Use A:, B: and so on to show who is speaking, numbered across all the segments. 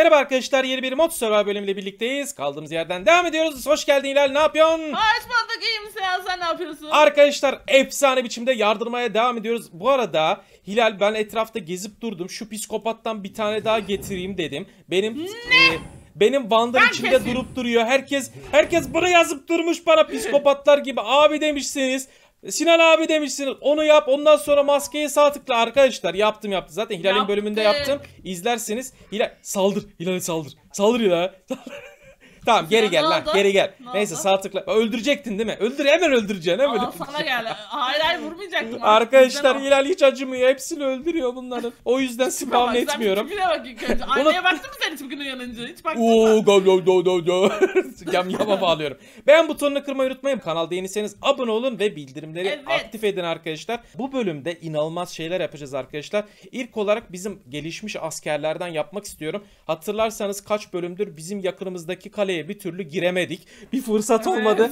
A: Merhaba arkadaşlar yeni bir Mod Survivor bölümüyle birlikteyiz. Kaldığımız yerden devam ediyoruz. Hoş geldin Hilal ne yapıyorsun?
B: Hoş bulduk iyiyim Seyhan sen ne yapıyorsun? Arkadaşlar
A: efsane biçimde yardırmaya devam ediyoruz. Bu arada Hilal ben etrafta gezip durdum. Şu psikopattan bir tane daha getireyim dedim. Benim... Ne? E, benim Van'dan içinde durup duruyor. Herkes herkes bunu yazıp durmuş bana psikopatlar gibi. Abi demişsiniz. E, Sinan abi demişsiniz onu yap ondan sonra maskeyi sağ tıkla arkadaşlar yaptım yaptım zaten Hilal'in bölümünde yaptım izlersiniz Hilal saldır Hilal'e saldır saldır ya Tamam geri gel lan geri gel. Ne Neyse oldu? sağ tıkla. Öldürecektin değil mi? Öldür hemen öldüreceksin hemen. Aa,
B: sana gel Hayır hayır vurmayacaktım. Arkadaşlar Hilal
A: hiç acımıyor. Hepsini öldürüyor bunları. O yüzden spam etmiyorum. Tipine
B: bak önce. Anneye baktın mı sen hiç bugün uyanınca? Hiç baktın mı? Oo
A: go go go go Beğen butonunu kırmayı unutmayın. Kanalda yeniyseniz abone olun ve bildirimleri evet. aktif edin arkadaşlar. Bu bölümde inanılmaz şeyler yapacağız arkadaşlar. İlk olarak bizim gelişmiş askerlerden yapmak istiyorum. Hatırlarsanız kaç bölümdür bizim yakınımızdaki kale kaleye bir türlü giremedik. Bir fırsat evet, olmadı.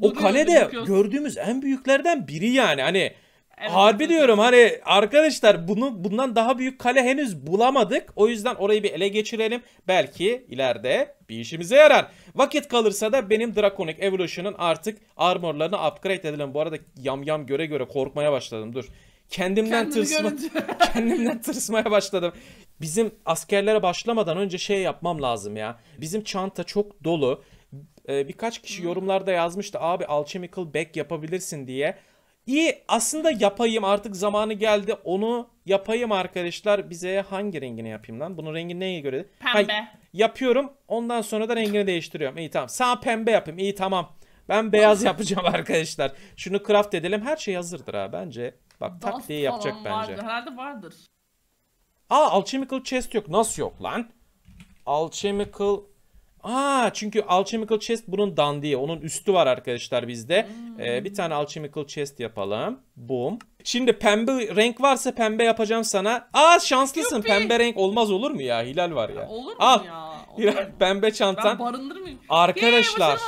B: O kale de
A: gördüğümüz en büyüklerden biri yani. Hani
B: Evet, Harbi diyorum hani
A: arkadaşlar bunu bundan daha büyük kale henüz bulamadık. O yüzden orayı bir ele geçirelim. Belki ileride bir işimize yarar. Vakit kalırsa da benim Draconic Evolution'ın artık armorlarını upgrade edelim. Bu arada yam yam göre göre korkmaya başladım dur. Kendimden tırsma, kendimden tırsmaya başladım. Bizim askerlere başlamadan önce şey yapmam lazım ya. Bizim çanta çok dolu. Ee, birkaç kişi yorumlarda yazmıştı abi alchemical bag yapabilirsin diye. İyi aslında yapayım artık zamanı geldi onu yapayım arkadaşlar. Bize hangi rengini yapayım lan? Bunun rengi neye göre? Pembe. Ha, yapıyorum ondan sonra da rengini değiştiriyorum. İyi tamam sağ pembe yapayım iyi tamam. Ben beyaz yapacağım arkadaşlar. Şunu craft edelim her şey hazırdır ha bence. Bak Dust taktiği yapacak bence. Vardır.
B: Herhalde vardır.
A: Aa alchemical chest yok. Nasıl yok lan? Alchemical Aa çünkü alchemical chest bunun dandiye. Onun üstü var arkadaşlar bizde. Hmm. Ee, bir hmm. tane alchemical chest yapalım. Boom. Şimdi pembe renk varsa pembe yapacağım sana. Aa şanslısın. Yuppie. Pembe renk olmaz olur mu ya? Hilal var ya. ya olur mu Al. ya? Hilal pembe çantan. Ben
B: barındırmayayım. Arkadaşlar.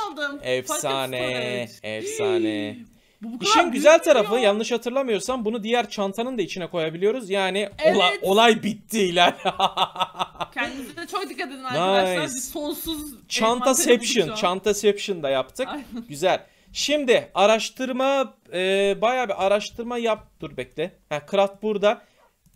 B: Yee,
A: efsane. Efsane. Bu, kadar İşin güzel tarafı ya? yanlış hatırlamıyorsam bunu diğer çantanın da içine koyabiliyoruz. Yani ola, olay bitti iler.
B: Kendinize çok dikkat edin arkadaşlar. Nice. Biz sonsuz Çantaception. envanteri bulduk şu an.
A: Çantaception da yaptık. Güzel. Şimdi araştırma e, bayağı bir araştırma yap. Dur bekle. Ha, Krat burada.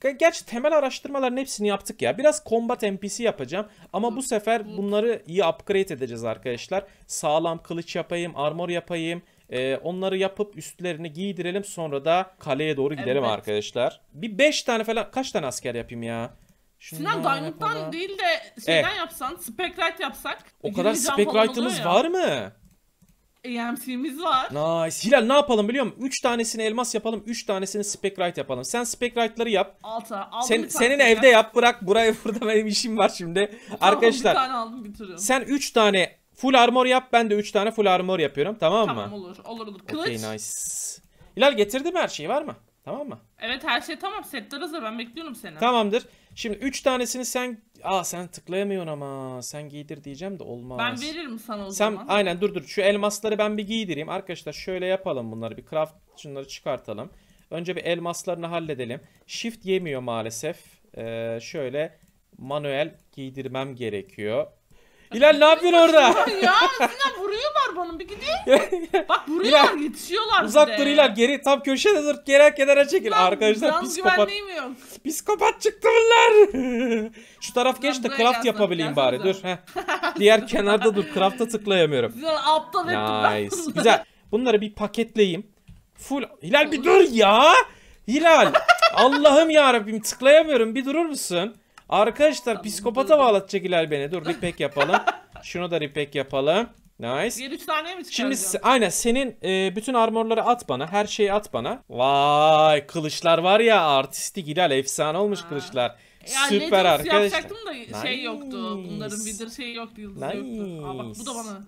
A: Ge- Gerçi temel araştırmaların hepsini yaptık ya. Biraz combat NPC yapacağım. Ama bu sefer bunları iyi upgrade edeceğiz arkadaşlar. Sağlam kılıç yapayım, armor yapayım. E, onları yapıp üstlerini giydirelim sonra da kaleye doğru gidelim Evet. arkadaşlar. Bir 5 tane falan kaç tane asker yapayım ya?
B: Şundan Sinan Diamond'dan değil de şeyden Evet. yapsan, Specrite yapsak. O kadar Yeni Spectrite'ımız var mı? EMC'miz var.
A: Nice. Hilal ne yapalım biliyor musun? 3 tanesini elmas yapalım, 3 tanesini Spectrite yapalım. Sen Spectrite'ları yap.
B: Alta. Aldım Sen, senin evde yap.
A: Bırak buraya burada benim işim var şimdi. Tamam, Arkadaşlar Bir tane
B: aldım bir sen
A: 3 tane Full armor yap. Ben de 3 tane full armor yapıyorum. Tamam, mı? Tamam
B: olur. Olur olur. Kılıç. Okay,
A: nice. Hilal getirdim her şeyi? Var mı? Tamam mı?
B: Evet her şey tamam. Setler hazır. Ben bekliyorum seni. Tamamdır.
A: Şimdi 3 tanesini sen... Aa sen tıklayamıyorsun ama. Sen giydir diyeceğim de olmaz. Ben
B: veririm sana o sen... zaman. Aynen
A: dur dur. Şu elmasları ben bir giydireyim. Arkadaşlar şöyle yapalım bunları. Bir craft şunları çıkartalım. Önce bir elmaslarını halledelim. Shift yemiyor maalesef. Ee, şöyle manuel giydirmem gerekiyor. Bilal ne yapıyorsun orada? ya Sinan
B: vuruyorlar bana bir gideyim. Bak vuruyorlar Bilal, yetişiyorlar Uzak dur Hilal
A: geri tam köşede dur geri kenara çekil. Ben, Arkadaşlar psikopat. Psikopat çıktı bunlar. Şu taraf geç de craft yapabileyim bari dur.
B: Diğer kenarda dur
A: craft'a tıklayamıyorum.
B: Güzel aptal ettim nice.
A: Güzel. Bunları bir paketleyeyim. Full. Hilal bir dur ya. Hilal. Allah'ım ya tıklayamıyorum. Bir durur musun? Arkadaşlar psikopata bağlatacak iler beni. Dur repack yapalım. Şunu da repack yapalım. Nice.
B: Diğer tane mi Şimdi se-
A: aynen senin e, bütün armorları at bana. Her şeyi at bana. Vay kılıçlar var ya artistik Hilal. Efsane olmuş ha. kılıçlar. Ya Süper arkadaşlar. Şey yapacaktım da nice. şey yoktu. Bunların bir şey yoktu. Yıldız nice. yoktu. Aa, bak bu da bana.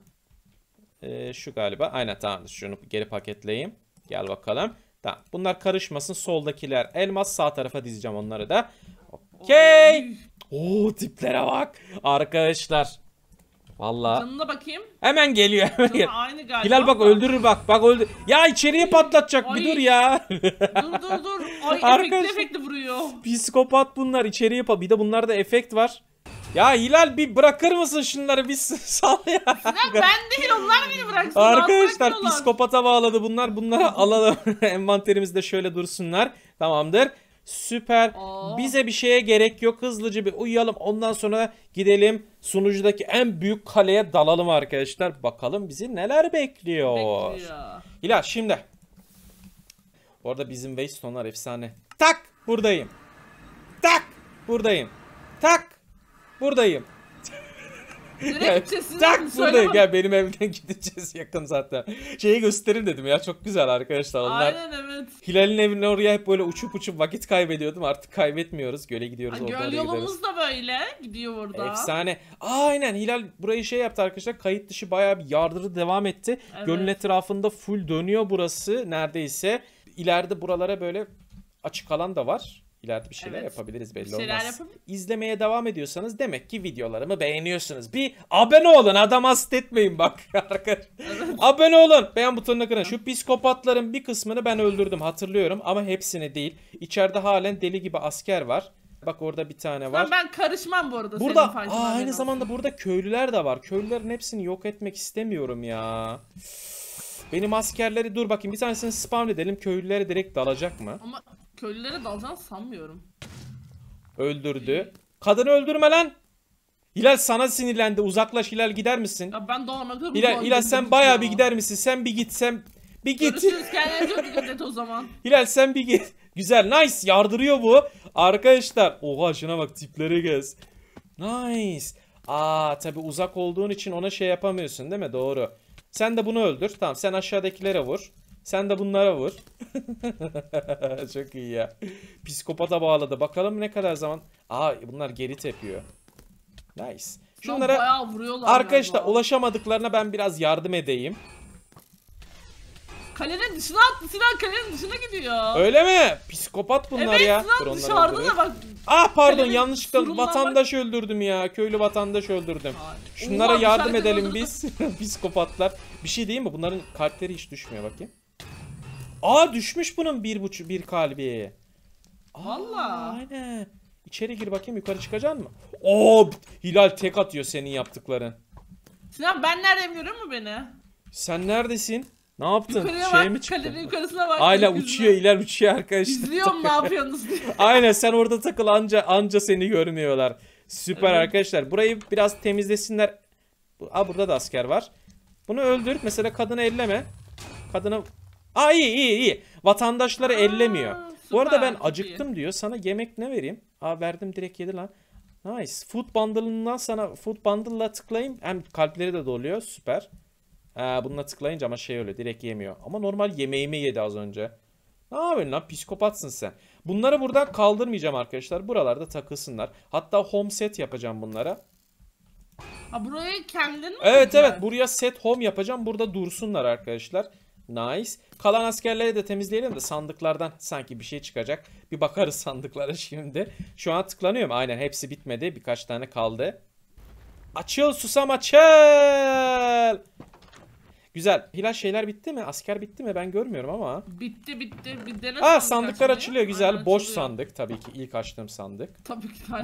A: Ee, şu galiba. Aynen tamam. Şunu geri paketleyeyim. Gel bakalım. Tamam. Bunlar karışmasın. Soldakiler elmas. Sağ tarafa dizeceğim onları da. Okey. Oo tiplere bak. Arkadaşlar. Valla.
B: Canına bakayım.
A: Hemen geliyor. Hemen gel. Aynı galiba. Hilal bak öldürür bak. Bak öldür. Ya içeriye patlatacak Ay. bir dur ya. dur
B: dur dur. Ay Arkadaş, efekti efekti vuruyor.
A: Psikopat bunlar içeriye pat. Bir de bunlarda efekt var. Ya Hilal bir bırakır mısın şunları bir sal ya. Hilal
B: ben değil onlar beni bıraksın. Arkadaşlar
A: psikopata bağladı bunlar. Bunlara alalım. Envanterimizde şöyle dursunlar. Tamamdır. Süper. Aa. Bize bir şeye gerek yok. Hızlıca bir uyuyalım. Ondan sonra gidelim sunucudaki en büyük kaleye dalalım arkadaşlar. Bakalım bizi neler bekliyor. Bekliyor. İlaç şimdi. Bu arada bizim Waystone'lar efsane. Tak buradayım. Tak buradayım. Tak buradayım. Gerekçesini tak Burada, gel benim evden gideceğiz yakın zaten. Şeyi gösterin dedim ya çok güzel arkadaşlar. Onlar Aynen evet. Hilal'in evine oraya hep böyle uçup uçup vakit kaybediyordum. Artık kaybetmiyoruz. Göle gidiyoruz. Ha, göl yolumuz gideriz.
B: da böyle gidiyor orada. Efsane.
A: aynen Hilal burayı şey yaptı arkadaşlar. Kayıt dışı bayağı bir yardırı devam etti. Evet. Gölün etrafında full dönüyor burası neredeyse. İleride buralara böyle açık alan da var ileride bir şeyler evet. yapabiliriz belli bir olmaz. İzlemeye devam ediyorsanız demek ki videolarımı beğeniyorsunuz. Bir abone olun adam hasta etmeyin bak arkadaşlar. abone olun beğen butonuna kırın. Şu psikopatların bir kısmını ben öldürdüm hatırlıyorum ama hepsini değil. İçeride halen deli gibi asker var. Bak orada bir tane var.
B: ben karışmam bu arada. Burada senin aa, aynı
A: zamanda burada köylüler de var. Köylülerin hepsini yok etmek istemiyorum ya. Benim askerleri dur bakayım bir tanesini spam edelim. Köylülere direkt dalacak mı?
B: Ama Köylülere dalacağını sanmıyorum.
A: Öldürdü. Kadını öldürme lan. Hilal sana sinirlendi. Uzaklaş Hilal gider misin?
B: Ya ben doğamadım. Hilal, Hilal sen bayağı
A: bir gider misin? Sen bir git sen bir git. Görüşürüz
B: kendine çok dikkat et o zaman.
A: Hilal sen bir git. Güzel nice yardırıyor bu. Arkadaşlar oha şuna bak tiplere gez. Nice. Aa tabi uzak olduğun için ona şey yapamıyorsun değil mi? Doğru. Sen de bunu öldür. Tamam sen aşağıdakilere vur. Sen de bunlara vur. Çok iyi ya. Psikopata bağladı. Bakalım ne kadar zaman. Aa bunlar geri tepiyor. Nice. Şunlara arkadaşlar ya, ulaşamadıklarına ben biraz yardım edeyim.
B: Kalenin dışına attı silah kalenin dışına gidiyor. Öyle
A: mi? Psikopat bunlar evet, ya. Evet silah dışarıda da bak. Ah pardon kalenin yanlışlıkla vatandaş bak. öldürdüm ya. Köylü vatandaş öldürdüm. Şunlara Ulan, yardım edelim öldürdüm. biz. Psikopatlar. Bir şey diyeyim mi? Bunların kalpleri hiç düşmüyor bakayım. Aa düşmüş bunun bir buçuk bir kalbi.
B: Allah. Aynen.
A: İçeri gir bakayım yukarı çıkacak mı? Oo Hilal tek atıyor senin yaptıkların.
B: Sinan ben nereden görüyor mu beni?
A: Sen neredesin? Ne yaptın? Yukarıya şey bak, mi çıktın?
B: Kalenin yukarısına bak. Aynen uçuyor
A: iler uçuyor arkadaşlar. İzliyorum ne
B: yapıyorsunuz diye.
A: Aynen sen orada takıl anca anca seni görmüyorlar. Süper evet. arkadaşlar. Burayı biraz temizlesinler. Aa burada da asker var. Bunu öldür. Mesela kadını elleme. Kadını Aa iyi iyi iyi. Vatandaşları Aa, ellemiyor. Bu arada ben acıktım iyi. diyor. Sana yemek ne vereyim? Aa verdim direkt yedi lan. Nice. Food bundle'ından sana food bundle'la tıklayayım. Hem kalpleri de doluyor. Süper. Ee, bununla tıklayınca ama şey öyle direkt yemiyor. Ama normal yemeğimi yedi az önce. Ne yapıyorsun lan psikopatsın sen. Bunları buradan kaldırmayacağım arkadaşlar. Buralarda takılsınlar. Hatta home set yapacağım bunlara.
B: Ha burayı kendin mi Evet evet
A: buraya set home yapacağım. Burada dursunlar arkadaşlar. Nice. Kalan askerleri de temizleyelim de sandıklardan sanki bir şey çıkacak. Bir bakarız sandıklara şimdi. Şu an tıklanıyorum. Aynen hepsi bitmedi. Birkaç tane kaldı. Açıl susam açıl. Güzel. Hilal şeyler bitti mi? Asker bitti mi? Ben görmüyorum ama.
B: Bitti bitti. Bir dene Aa ah, sandıklar açılıyor.
A: açılıyor. Güzel. Aynen, boş açılıyor. sandık tabii ki. ilk açtığım sandık. Tabii ki. Boş,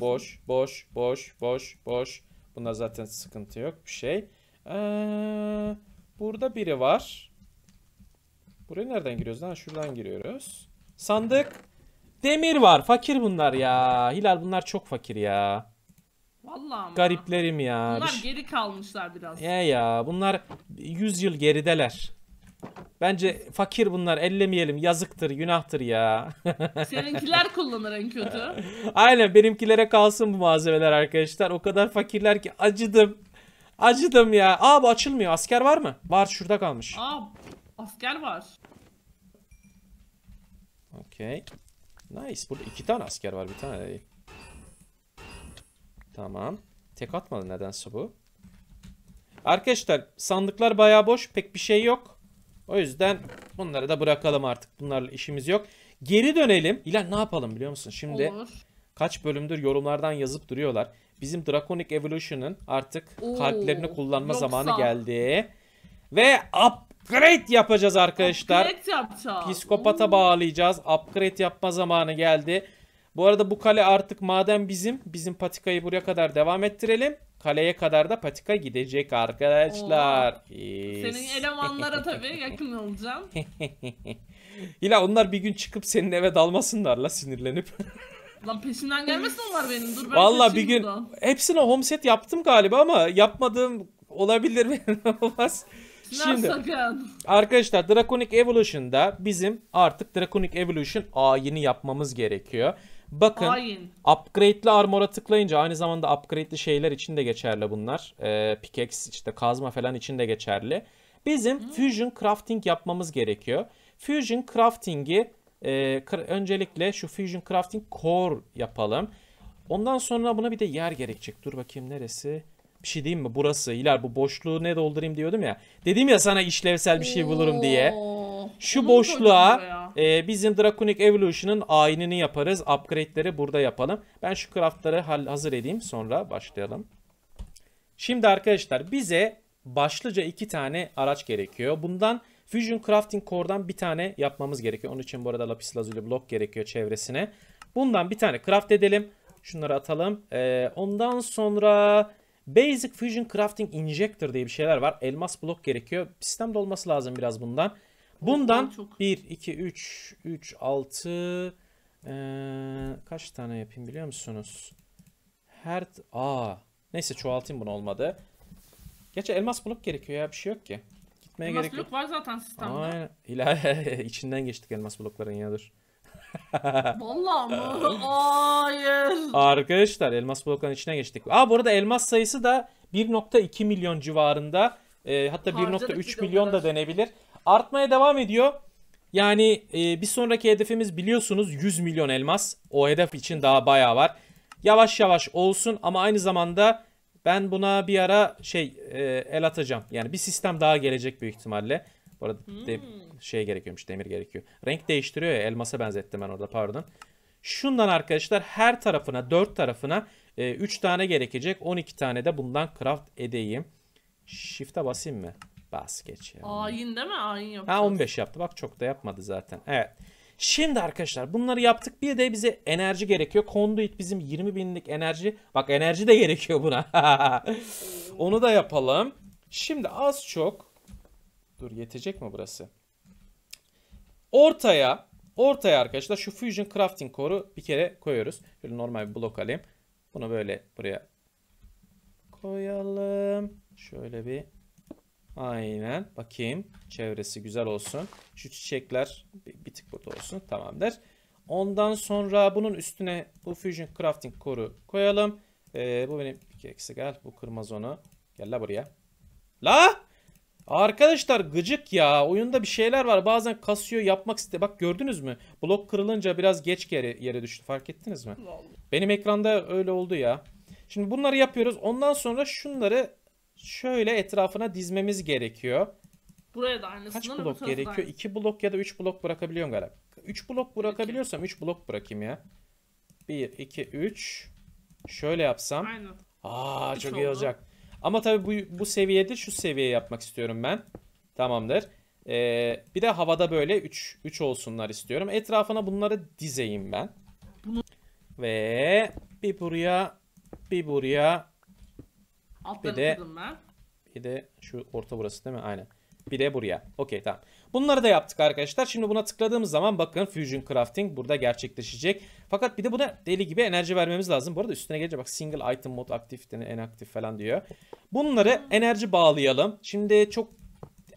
A: boş, boş, boş, boş, boş. Bunlar zaten sıkıntı yok. Bir şey. Ee, burada biri var. Buraya nereden giriyoruz? Ha, şuradan giriyoruz. Sandık. Demir var. Fakir bunlar ya. Hilal bunlar çok fakir ya. Vallahi ama. Gariplerim ya. Bunlar Bir-
B: geri kalmışlar biraz. Ye
A: ya. Bunlar 100 yıl gerideler. Bence fakir bunlar. Ellemeyelim. Yazıktır, günahtır ya. Seninkiler
B: kullanır en kötü.
A: Aynen benimkilere kalsın bu malzemeler arkadaşlar. O kadar fakirler ki acıdım. Acıdım ya. Aa bu açılmıyor. Asker var mı? Var şurada kalmış.
B: Aa Asker var.
A: Okey. Nice. Burada iki tane asker var. Bir tane değil. Tamam. Tek atmadı nedense bu. Arkadaşlar sandıklar baya boş. Pek bir şey yok. O yüzden bunları da bırakalım artık. Bunlarla işimiz yok. Geri dönelim. İlan ne yapalım biliyor musun? Şimdi Olur. kaç bölümdür yorumlardan yazıp duruyorlar. Bizim Draconic Evolution'ın artık Oo, kalplerini kullanma yoksa... zamanı geldi. Ve up upgrade yapacağız arkadaşlar.
B: Upgrade yapacağız. Psikopata Oo.
A: bağlayacağız. Upgrade yapma zamanı geldi. Bu arada bu kale artık madem bizim. Bizim patikayı buraya kadar devam ettirelim. Kaleye kadar da patika gidecek arkadaşlar. Senin
B: elemanlara tabii yakın olacağım.
A: İla onlar bir gün çıkıp senin eve dalmasınlar la sinirlenip.
B: Lan peşimden gelmesin onlar benim. Dur ben Valla bir gün buradan.
A: hepsine homeset yaptım galiba ama yapmadığım olabilir mi olmaz. Şimdi arkadaşlar Draconic Evolution'da bizim artık Draconic Evolution ayini yapmamız gerekiyor. Bakın upgrade'li armora tıklayınca aynı zamanda upgrade'li şeyler için de geçerli bunlar. Ee, pickaxe işte kazma falan için de geçerli. Bizim Hı. Hmm. Fusion Crafting yapmamız gerekiyor. Fusion Crafting'i e, öncelikle şu Fusion Crafting Core yapalım. Ondan sonra buna bir de yer gerekecek. Dur bakayım neresi? Bir şey diyeyim mi? Burası. iler, bu boşluğu ne doldurayım diyordum ya. Dedim ya sana işlevsel bir şey bulurum diye. Şu boşluğa e, bizim Draconic Evolution'ın aynını yaparız. Upgrade'leri burada yapalım. Ben şu craftları hazır edeyim. Sonra başlayalım. Şimdi arkadaşlar bize başlıca iki tane araç gerekiyor. Bundan Fusion Crafting Core'dan bir tane yapmamız gerekiyor. Onun için bu arada lapis lazuli block gerekiyor çevresine. Bundan bir tane craft edelim. Şunları atalım. Ee, ondan sonra Basic Fusion Crafting Injector diye bir şeyler var. Elmas blok gerekiyor. Sistemde olması lazım biraz bundan. Bundan çok. 1, 2, 3, 3, 6 ee, kaç tane yapayım biliyor musunuz? Her... Aa, neyse çoğaltayım bunu olmadı. Gerçi elmas blok gerekiyor ya bir şey yok ki. Gitmeye elmas gerek blok yok.
B: var zaten sistemde. Aynen.
A: İlahi içinden geçtik elmas blokların ya dur. Vallahi mı?
B: Hayır.
A: Arkadaşlar elmas blokanın içine geçtik. Aa bu arada elmas sayısı da 1.2 milyon civarında. E, hatta 1.3 milyon da denebilir. Artmaya devam ediyor. Yani e, bir sonraki hedefimiz biliyorsunuz 100 milyon elmas. O hedef için daha bayağı var. Yavaş yavaş olsun ama aynı zamanda ben buna bir ara şey e, el atacağım. Yani bir sistem daha gelecek büyük ihtimalle. Bu arada hmm. de, şey gerekiyormuş demir gerekiyor. Renk değiştiriyor ya elmasa benzettim ben orada pardon. Şundan arkadaşlar her tarafına dört tarafına e, 3 tane gerekecek. on iki tane de bundan craft edeyim. Shift'e basayım mı? Bas geç ya. Ayin
B: değil mi? Ayin yapacağız.
A: Ha 15 yaptı. Bak çok da yapmadı zaten. Evet. Şimdi arkadaşlar bunları yaptık. Bir de bize enerji gerekiyor. Conduit bizim 20 binlik enerji. Bak enerji de gerekiyor buna. Onu da yapalım. Şimdi az çok Dur yetecek mi burası? Ortaya ortaya arkadaşlar şu Fusion Crafting Core'u bir kere koyuyoruz. Şöyle normal bir blok alayım. Bunu böyle buraya koyalım. Şöyle bir aynen bakayım. Çevresi güzel olsun. Şu çiçekler bir, bir tık burada olsun. Tamamdır. Ondan sonra bunun üstüne bu Fusion Crafting Core'u koyalım. Ee, bu benim bir eksik gel. Bu kırmaz onu. Gel la buraya. La! Arkadaşlar gıcık ya. Oyunda bir şeyler var. Bazen kasıyor yapmak iste. Bak gördünüz mü? Blok kırılınca biraz geç yere, yere düştü. Fark ettiniz mi? Benim ekranda öyle oldu ya. Şimdi bunları yapıyoruz. Ondan sonra şunları şöyle etrafına dizmemiz gerekiyor.
B: Buraya da aynısından Kaç blok gerekiyor?
A: 2 blok ya da 3 blok bırakabiliyorum galiba. 3 blok bırakabiliyorsam 3 blok bırakayım ya. 1, 2, 3. Şöyle yapsam. Aynen. Aa Hiç çok iyi olacak. Ama tabii bu, bu seviyede şu seviye yapmak istiyorum ben. Tamamdır. Ee, bir de havada böyle 3 3 olsunlar istiyorum. Etrafına bunları dizeyim ben. Ve bir buraya bir buraya
B: Altları bir de ben.
A: bir de şu orta burası değil mi? Aynen. Bir de buraya. Okey tamam. Bunları da yaptık arkadaşlar. Şimdi buna tıkladığımız zaman bakın Fusion Crafting burada gerçekleşecek. Fakat bir de buna deli gibi enerji vermemiz lazım. Bu arada üstüne gelince bak single item mod aktif, en aktif falan diyor. Bunları hmm. enerji bağlayalım. Şimdi çok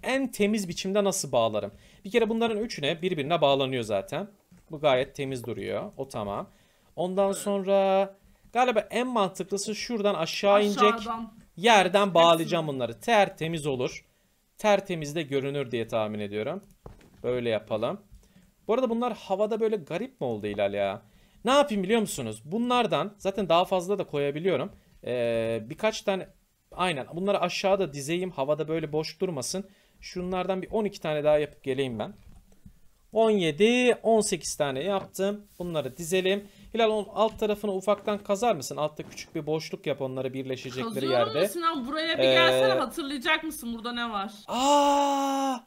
A: en temiz biçimde nasıl bağlarım? Bir kere bunların üçüne birbirine bağlanıyor zaten. Bu gayet temiz duruyor. O tamam. Ondan sonra galiba en mantıklısı şuradan aşağı Aşağıdan. inecek. Yerden bağlayacağım bunları. Tertemiz olur tertemiz de görünür diye tahmin ediyorum. Böyle yapalım. Bu arada bunlar havada böyle garip mi oldu Hilal ya? Ne yapayım biliyor musunuz? Bunlardan zaten daha fazla da koyabiliyorum. Ee, birkaç tane aynen bunları aşağıda dizeyim. Havada böyle boş durmasın. Şunlardan bir 12 tane daha yapıp geleyim ben. 17, 18 tane yaptım. Bunları dizelim. Hilal alt tarafını ufaktan kazar mısın? Altta küçük bir boşluk yap onları birleşecekleri Kazıyorum yerde. Kazıyorum
B: Sinan buraya bir ee... gelsene hatırlayacak mısın burada ne var? Aaa,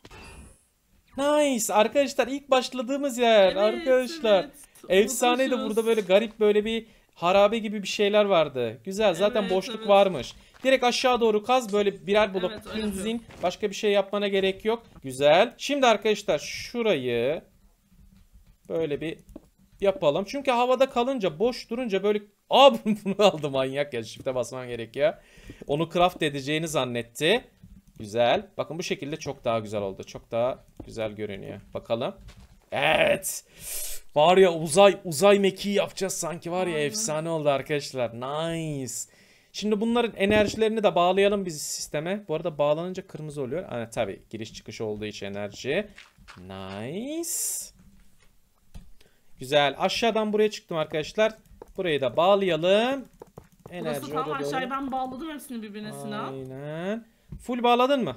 A: Nice. Arkadaşlar ilk başladığımız yer. Evet, arkadaşlar. Evet. Efsaneydi burada böyle garip böyle bir harabe gibi bir şeyler vardı. Güzel zaten evet, boşluk evet. varmış. Direkt aşağı doğru kaz böyle birer blok evet, pinzin. Başka bir şey yapmana gerek yok. Güzel. Şimdi arkadaşlar şurayı böyle bir yapalım. Çünkü havada kalınca boş durunca böyle aa bunu aldı manyak ya shift'e basman gerekiyor. Onu craft edeceğini zannetti. Güzel. Bakın bu şekilde çok daha güzel oldu. Çok daha güzel görünüyor. Bakalım. Evet. Var ya uzay uzay mekiği yapacağız sanki var ya efsane oldu arkadaşlar. Nice. Şimdi bunların enerjilerini de bağlayalım biz sisteme. Bu arada bağlanınca kırmızı oluyor. Yani tabii giriş çıkış olduğu için enerji. Nice. Güzel. Aşağıdan buraya çıktım arkadaşlar. Burayı da bağlayalım. Enerji Burası tam aşağıya
B: ben bağladım hepsini birbirine Sinan.
A: Aynen. Full bağladın mı?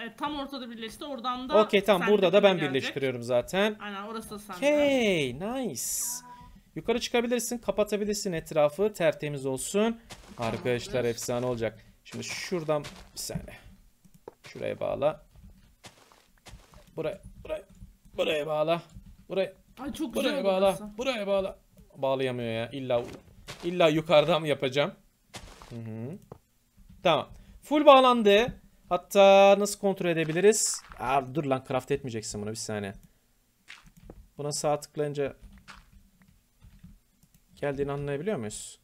B: Evet tam ortada birleşti. Oradan da Okey tamam burada da ben gelecek.
A: birleştiriyorum zaten.
B: Aynen orası da sende. Okey
A: nice. Yukarı çıkabilirsin. Kapatabilirsin etrafı. Tertemiz olsun. Arkadaşlar evet. efsane olacak. Şimdi şuradan bir saniye. Şuraya bağla. Buraya, buraya, buraya bağla. Buraya, Ay çok güzel Buraya bağla. Burası. Buraya bağla. Bağlayamıyor ya. İlla illa yukarıdan yapacağım. Hı hı. Tamam. Full bağlandı. Hatta nasıl kontrol edebiliriz? Aa, dur lan craft etmeyeceksin bunu bir saniye. Buna sağ tıklayınca geldiğini anlayabiliyor muyuz?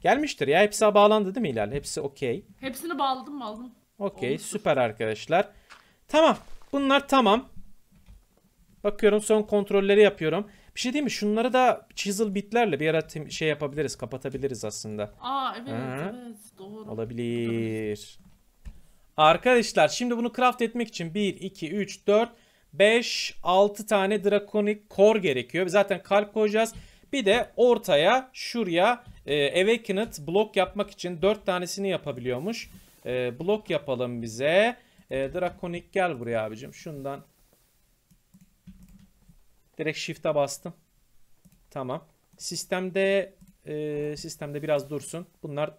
A: Gelmiştir ya. Hepsi bağlandı değil mi Hilal? Hepsi okey.
B: Hepsini bağladım mı aldım?
A: Okey süper arkadaşlar. Tamam. Bunlar tamam. Bakıyorum son kontrolleri yapıyorum. Bir şey değil mi? Şunları da chisel bitlerle bir ara şey yapabiliriz, kapatabiliriz aslında. Aa evet, Hı.
B: evet doğru.
A: Olabilir. Arkadaşlar şimdi bunu craft etmek için 1, 2, 3, 4, 5, 6 tane draconic core gerekiyor. Zaten kalp koyacağız. Bir de ortaya şuraya e, Awakened blok yapmak için 4 tanesini yapabiliyormuş. E, blok yapalım bize. E, drakonik gel buraya abicim. Şundan Direkt shift'e bastım. Tamam. Sistemde e, sistemde biraz dursun. Bunlar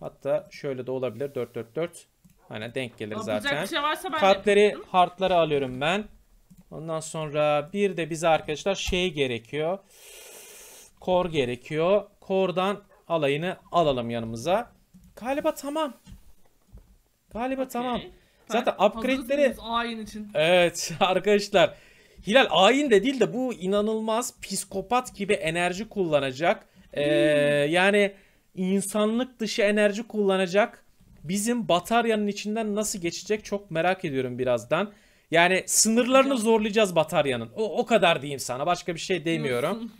A: hatta şöyle de olabilir. 444. Hani denk gelir Yapacak zaten. Bir şey varsa ben Kalpleri, hartları alıyorum ben. Ondan sonra bir de bize arkadaşlar şey gerekiyor. Kor gerekiyor. Kordan alayını alalım yanımıza. Galiba tamam. Galiba okay. tamam. Zaten upgrade'leri...
B: Ayin için.
A: Evet arkadaşlar. Hilal ayin de değil de bu inanılmaz psikopat gibi enerji kullanacak. Ee, hmm. Yani insanlık dışı enerji kullanacak. Bizim bataryanın içinden nasıl geçecek çok merak ediyorum birazdan. Yani sınırlarını zorlayacağız bataryanın. O, o kadar diyeyim sana. Başka bir şey demiyorum.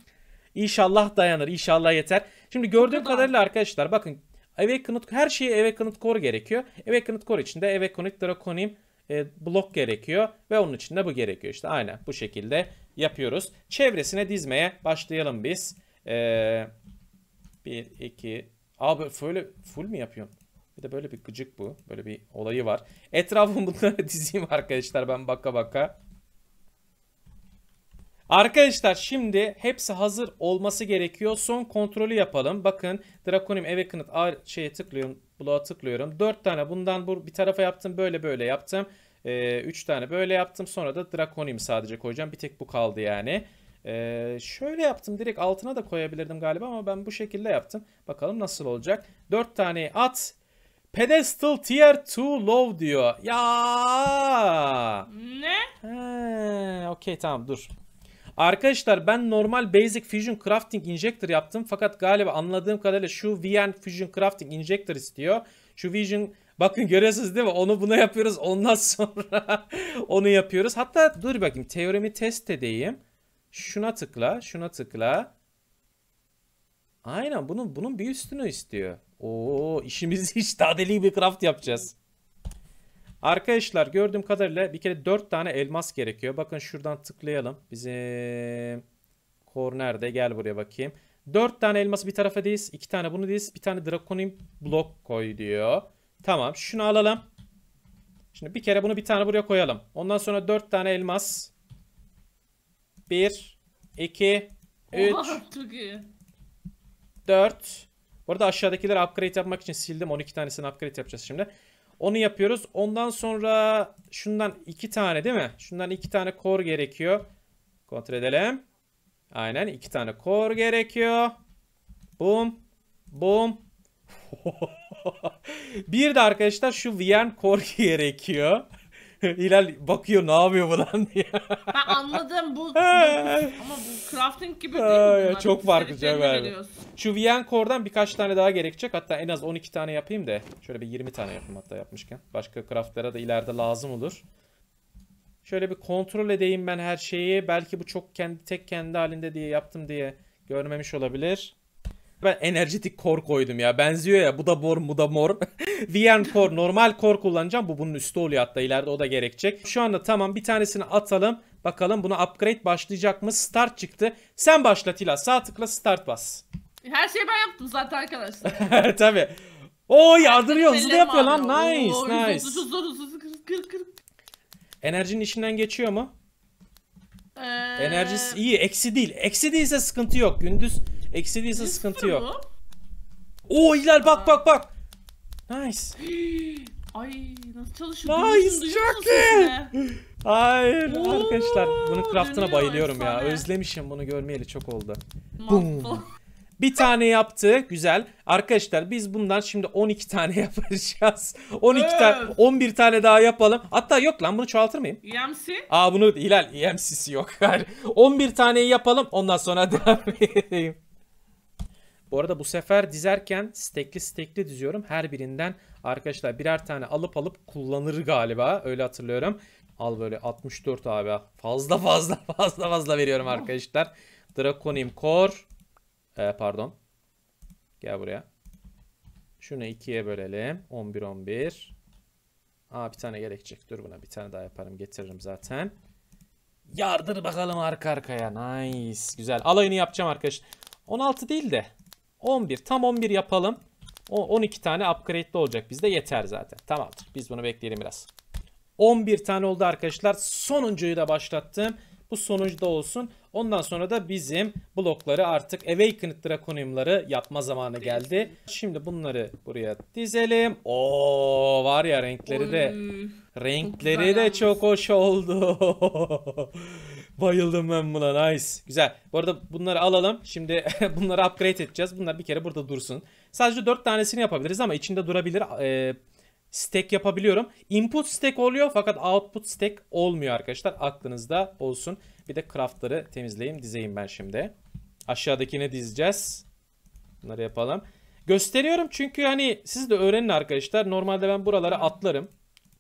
A: İnşallah dayanır. İnşallah yeter. Şimdi gördüğüm kadarıyla arkadaşlar bakın Awakened her şeye Awakened Core gerekiyor. Awakened Core içinde Awakened Draconium e, blok gerekiyor ve onun için de bu gerekiyor. İşte aynen bu şekilde yapıyoruz. Çevresine dizmeye başlayalım biz. E, 1, 2, abi böyle full mi yapıyorsun Bir de böyle bir gıcık bu. Böyle bir olayı var. Etrafımı bunları dizeyim arkadaşlar ben baka baka. Arkadaşlar şimdi hepsi hazır olması gerekiyor. Son kontrolü yapalım. Bakın Draconim Awakened şey tıklıyorum Bloğa tıklıyorum. 4 tane bundan bu bir tarafa yaptım. Böyle böyle yaptım. 3 ee, üç tane böyle yaptım. Sonra da drakonium sadece koyacağım. Bir tek bu kaldı yani. Ee, şöyle yaptım. Direkt altına da koyabilirdim galiba ama ben bu şekilde yaptım. Bakalım nasıl olacak. 4 tane at. Pedestal tier 2 low diyor. Ya. Ne? He, okey tamam dur. Arkadaşlar ben normal Basic Fusion Crafting Injector yaptım. Fakat galiba anladığım kadarıyla şu VN Fusion Crafting Injector istiyor. Şu Vision bakın görüyorsunuz değil mi? Onu buna yapıyoruz. Ondan sonra onu yapıyoruz. Hatta dur bakayım teoremi test edeyim. Şuna tıkla, şuna tıkla. Aynen bunun bunun bir üstünü istiyor. Oo işimizi hiç daha bir craft yapacağız. Arkadaşlar gördüğüm kadarıyla bir kere 4 tane elmas gerekiyor. Bakın şuradan tıklayalım. Bizim kornerde Gel buraya bakayım. 4 tane elması bir tarafa değiliz. 2 tane bunu değiliz. Bir tane drakonim blok koy diyor. Tamam şunu alalım. Şimdi bir kere bunu bir tane buraya koyalım. Ondan sonra 4 tane elmas. 1, 2, 3, 4. Bu arada aşağıdakileri upgrade yapmak için sildim. 12 tanesini upgrade yapacağız şimdi. Onu yapıyoruz. Ondan sonra şundan iki tane değil mi? Şundan iki tane core gerekiyor. Kontrol edelim. Aynen iki tane core gerekiyor. Boom. Boom. bir de arkadaşlar şu VM core gerekiyor. Hilal bakıyor ne yapıyor bu lan diye.
B: Ben anladım bu, bu ama bu crafting gibi değil bunlar. Çok farklı Cevher.
A: Şu VN Core'dan birkaç tane daha gerekecek. Hatta en az 12 tane yapayım da. Şöyle bir 20 tane yapayım hatta yapmışken. Başka craftlara da ileride lazım olur. Şöyle bir kontrol edeyim ben her şeyi. Belki bu çok kendi tek kendi halinde diye yaptım diye görmemiş olabilir. Ben enerjetik kor koydum ya. Benziyor ya. Bu da bor, bu da mor. VN kor. Normal kor kullanacağım. Bu bunun üstü oluyor hatta. ileride o da gerekecek. Şu anda tamam bir tanesini atalım. Bakalım buna upgrade başlayacak mı? Start çıktı. Sen başla Tila. Sağ tıkla start bas.
B: Her şeyi ben yaptım zaten arkadaşlar.
A: Tabi. Oo yardırıyor. Hızlı yapıyor lan. Nice nice. Enerjinin işinden geçiyor mu?
B: Ee... Enerjisi
A: iyi. Eksi değil. Eksi değilse sıkıntı yok. Gündüz Eksi değilse sıkıntı yok. Mu? Oo Hilal bak bak bak.
B: Nice. Ay nasıl çalışıyor? Nice çok iyi.
A: Hayır Oo, arkadaşlar bunun craftına bayılıyorum efsane. ya. Özlemişim bunu görmeyeli çok oldu. Boom. Bir tane yaptı. Güzel. Arkadaşlar biz bundan şimdi 12 tane yapacağız. 12 tane 11 tane daha yapalım. Hatta yok lan bunu çoğaltır mıyım?
B: EMC?
A: Aa bunu Hilal EMC'si yok. 11 taneyi yapalım ondan sonra devam edeyim. Bu arada bu sefer dizerken stekli stekli diziyorum. Her birinden arkadaşlar birer tane alıp alıp kullanır galiba. Öyle hatırlıyorum. Al böyle 64 abi. Fazla fazla fazla fazla veriyorum arkadaşlar. Draconim Core. Ee, pardon. Gel buraya. Şunu ikiye bölelim. 11 11. Aa bir tane gerekecek. Dur buna bir tane daha yaparım. Getiririm zaten. Yardır bakalım arka arkaya. Nice. Güzel. Alayını yapacağım arkadaş. 16 değil de 11. Tam 11 yapalım. O 12 tane upgrade'li olacak bizde yeter zaten. Tamamdır. Biz bunu bekleyelim biraz. 11 tane oldu arkadaşlar. Sonuncuyu da başlattım. Bu sonuncu da olsun. Ondan sonra da bizim blokları artık Awakened Draconium'ları yapma zamanı geldi. Şimdi bunları buraya dizelim. Oo var ya renkleri de. Renkleri çok de çok hoş oldu. Bayıldım ben buna nice. Güzel. Bu arada bunları alalım. Şimdi bunları upgrade edeceğiz. Bunlar bir kere burada dursun. Sadece 4 tanesini yapabiliriz ama içinde durabilir. Ee, stack yapabiliyorum. Input stack oluyor fakat output stack olmuyor arkadaşlar. Aklınızda olsun. Bir de craftları temizleyeyim. Dizeyim ben şimdi. Aşağıdakine dizeceğiz. Bunları yapalım. Gösteriyorum çünkü hani siz de öğrenin arkadaşlar. Normalde ben buraları atlarım.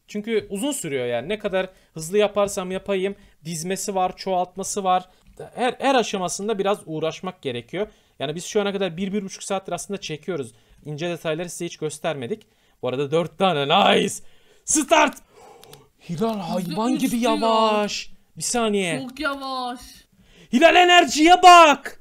A: Çünkü uzun sürüyor yani. Ne kadar hızlı yaparsam yapayım dizmesi var, çoğaltması var. Her, her aşamasında biraz uğraşmak gerekiyor. Yani biz şu ana kadar 1-1,5 saattir aslında çekiyoruz. İnce detayları size hiç göstermedik. Bu arada 4 tane nice. Start. Hilal hayvan gibi yavaş. Bir saniye.
B: Çok yavaş.
A: Hilal enerjiye bak.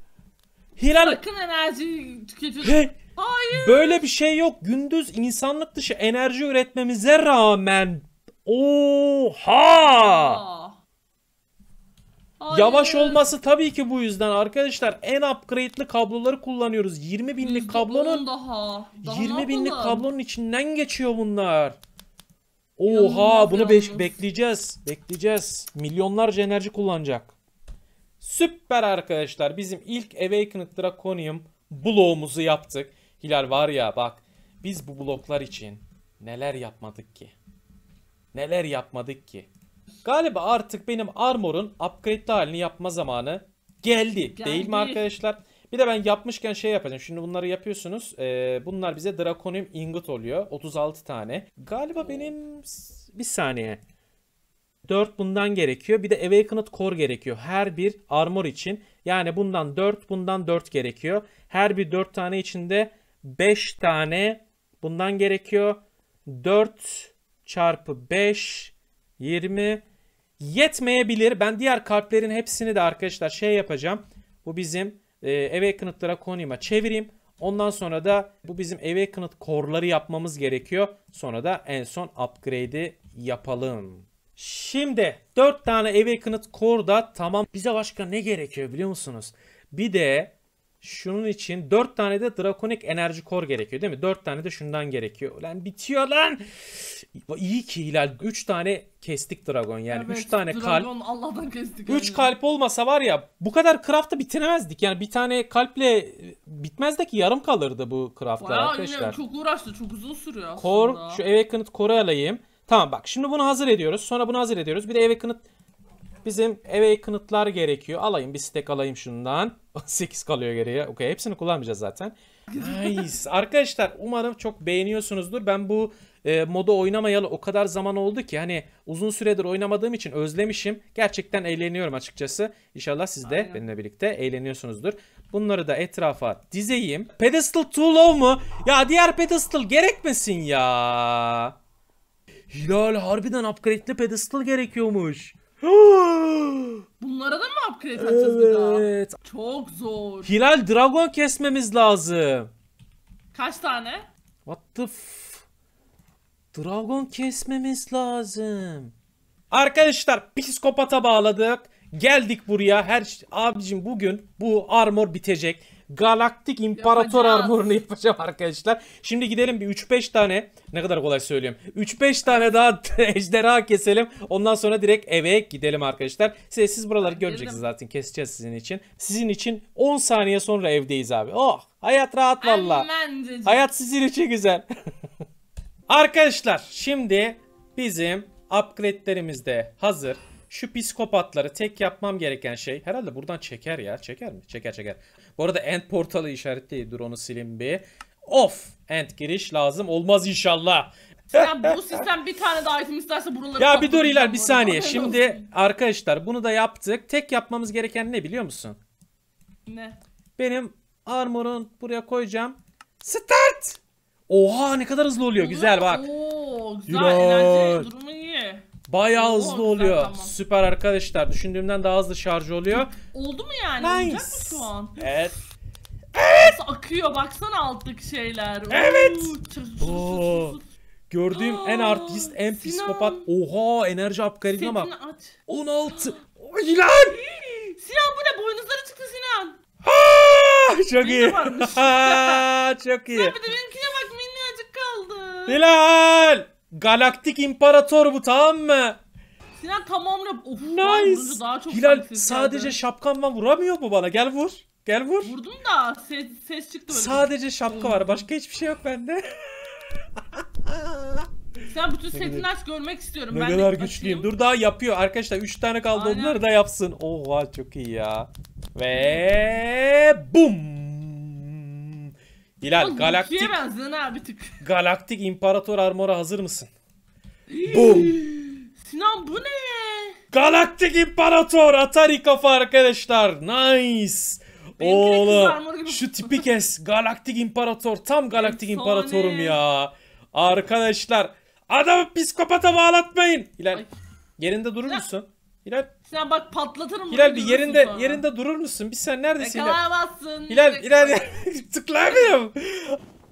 B: Hilal... Sakın enerji tüketiyorsun. Hayır. Böyle
A: bir şey yok. Gündüz insanlık dışı enerji üretmemize rağmen. Oha. Aa. Yavaş olması tabii ki bu yüzden arkadaşlar. En upgrade'li kabloları kullanıyoruz. 20 binlik kablonun
B: daha. daha 20 binlik kablonun
A: içinden geçiyor bunlar. Oha Yalnız bunu be bekleyeceğiz. Bekleyeceğiz. Milyonlarca enerji kullanacak. Süper arkadaşlar. Bizim ilk Awakened Draconium bloğumuzu yaptık. Hilal var ya bak. Biz bu bloklar için neler yapmadık ki? Neler yapmadık ki? Galiba artık benim armor'un upgrade'li halini yapma zamanı geldi. geldi. Değil mi arkadaşlar? Bir de ben yapmışken şey yapacağım. Şimdi bunları yapıyorsunuz. Ee, bunlar bize Draconium ingot oluyor. 36 tane. Galiba benim... Bir saniye. 4 bundan gerekiyor. Bir de Awakened Core gerekiyor. Her bir armor için. Yani bundan 4, bundan 4 gerekiyor. Her bir 4 tane içinde 5 tane bundan gerekiyor. 4 çarpı 5 20 yetmeyebilir. Ben diğer kalplerin hepsini de arkadaşlar şey yapacağım. Bu bizim e, Awakened Draconium'a çevireyim. Ondan sonra da bu bizim Awakened korları yapmamız gerekiyor. Sonra da en son upgrade'i yapalım. Şimdi 4 tane Awakened Core da tamam. Bize başka ne gerekiyor biliyor musunuz? Bir de Şunun için 4 tane de Draconic Enerji Core gerekiyor değil mi? 4 tane de şundan gerekiyor. Lan bitiyor lan. İyi ki Hilal 3 tane kestik Dragon yani. 3 evet, tane kalp. Dragon
B: Allah'tan kestik. 3
A: kalp olmasa var ya bu kadar craft'ı bitiremezdik. Yani bir tane kalple e, bitmezdi ki yarım kalırdı bu craft'lar arkadaşlar. Yine çok
B: uğraştı. Çok uzun sürüyor aslında. Core, şu Awakened
A: Core'u alayım. Tamam bak şimdi bunu hazır ediyoruz. Sonra bunu hazır ediyoruz. Bir de Awakened Bizim eve kınıtlar gerekiyor. Alayım bir stek alayım şundan. 8 kalıyor geriye. Okey hepsini kullanmayacağız zaten. Nice. Arkadaşlar umarım çok beğeniyorsunuzdur. Ben bu e, moda oynamayalı o kadar zaman oldu ki hani uzun süredir oynamadığım için özlemişim. Gerçekten eğleniyorum açıkçası. İnşallah siz de Aynen. benimle birlikte eğleniyorsunuzdur. Bunları da etrafa dizeyim. Pedestal too low mu? Ya diğer pedestal gerekmesin ya. Hilal harbiden upgrade'li pedestal gerekiyormuş.
B: Bunlara da mı upgrade atacağız Evet. Çok zor.
A: Hilal dragon kesmemiz lazım. Kaç tane? What the f... Dragon kesmemiz lazım. Arkadaşlar psikopata bağladık. Geldik buraya. Her abicim bugün bu armor bitecek. Galaktik İmparator Armor'unu yapacağım arkadaşlar. Şimdi gidelim bir 3-5 tane ne kadar kolay söylüyorum. 3-5 tane daha ejderha keselim. Ondan sonra direkt eve gidelim arkadaşlar. Size, siz buraları göreceksiniz zaten. Keseceğiz sizin için. Sizin için 10 saniye sonra evdeyiz abi. Oh hayat rahat valla. Hayat sizin için güzel. arkadaşlar şimdi bizim upgrade'lerimiz de hazır. Şu psikopatları tek yapmam gereken şey herhalde buradan çeker ya. Çeker mi? Çeker çeker. Bu arada end portalı işaretliydi, Dur onu silin bir. Of. End giriş lazım. Olmaz inşallah. Sen bu sistem
B: bir tane daha item isterse buraları Ya bir dur iler,
A: bir saniye. Şimdi arkadaşlar bunu da yaptık. Tek yapmamız gereken ne biliyor musun? Ne? Benim armor'un buraya koyacağım. Start!
B: Oha ne kadar
A: hızlı oluyor. Güzel bak.
B: Oo güzel Yunan. enerji durumu iyi.
A: Bayağı hızlı oluyor. Tamam. Süper arkadaşlar. Düşündüğümden daha hızlı şarj oluyor.
B: Oldu mu yani? Nice. Olacak mı şu an? Evet. Evet. Nasıl akıyor baksana alttaki şeyler. Evet.
A: Oo. Gördüğüm Aa, en artist, en Sinan. psikopat. Oha enerji upgrade'ine ama. 16.
B: İlan. Sinan bu ne? Boynuzları çıktı Sinan. Ha,
A: çok iyi. ha, çok iyi. Sen bir
B: de benimkine bak minnacık kaldı.
A: Hilal. Galaktik imparator bu tamam mı?
B: Sinan tamamla of nice. daha çok Hilal sadece geldi.
A: şapkanla vuramıyor mu bana? Gel vur. Gel vur. Vurdum
B: da ses, ses çıktı böyle. Sadece şapka var. Başka
A: hiçbir şey yok bende.
B: Sen bütün setini aç görmek istiyorum. Ne ben kadar
A: güçlüyüm. Dur daha yapıyor arkadaşlar. 3 tane kaldı Aynen. onları da yapsın. Oha çok iyi ya. Ve bum. Bilal Oğlum, galaktik...
B: benzedin abi tık.
A: Galaktik imparator armora hazır mısın?
B: Boom. Sinan bu ne?
A: Galaktik imparator Atari kafa arkadaşlar. Nice. Oğlum şu tipi kes. Galaktik imparator. Tam galaktik imparatorum ya. Arkadaşlar adamı psikopata bağlatmayın. Hilal Ay. yerinde durur musun? Hilal.
B: Sinan bak patlatırım. Hilal bir yerinde sonra.
A: yerinde durur musun? Biz sen neredesin Hilal? Yakalamazsın.
B: Hilal Hilal
A: tıklamıyorum.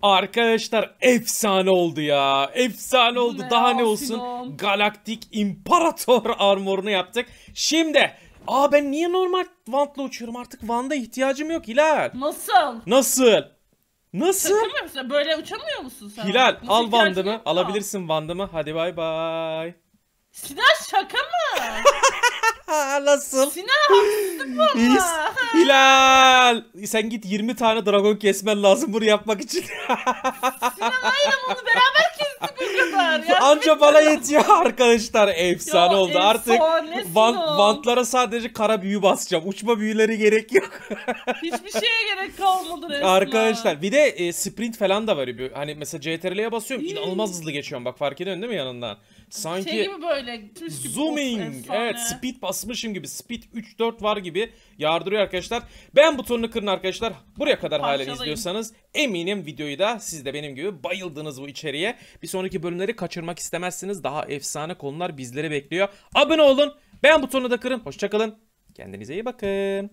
A: Arkadaşlar efsane oldu ya. Efsane oldu. Ne Daha ne olsun? Sinan. Galaktik İmparator armorunu yaptık. Şimdi Aa ben niye normal Vant'la uçuyorum? Artık Van'da ihtiyacım yok Hilal.
B: Nasıl?
A: Nasıl? Nasıl? Takılmıyor
B: musun? Böyle uçamıyor musun sen? Hilal Nasıl al Van'dımı. Alabilirsin
A: Van'dımı. Hadi bay bay.
B: Sinan şaka mı? Nasıl? Sinan haksızlık mı?
A: Hilal. Sen git 20 tane dragon kesmen lazım bunu yapmak için. Sinan hayır
B: onu beraber kestik bu kadar. Anca
A: bana yetiyor arkadaşlar. Efsane Yo, oldu. Artık van, vantlara sadece kara büyü basacağım. Uçma büyüleri gerek yok.
B: Hiçbir şeye gerek kalmadı resmen. Arkadaşlar
A: bir de e, sprint falan da var. Hani mesela CTRL'ye basıyorum. İnanılmaz hızlı geçiyorum bak fark ediyorsun değil mi yanından? Sanki şey
B: böyle, zooming, evet speed
A: basmışım gibi, speed 3-4 var gibi yardırıyor arkadaşlar. Ben butonunu kırın arkadaşlar. Buraya kadar hala izliyorsanız eminim videoyu da siz de benim gibi bayıldınız bu içeriye. Bir sonraki bölümleri kaçırmak istemezsiniz. Daha efsane konular bizleri bekliyor. Abone olun, beğen butonunu da kırın. Hoşçakalın. Kendinize iyi bakın.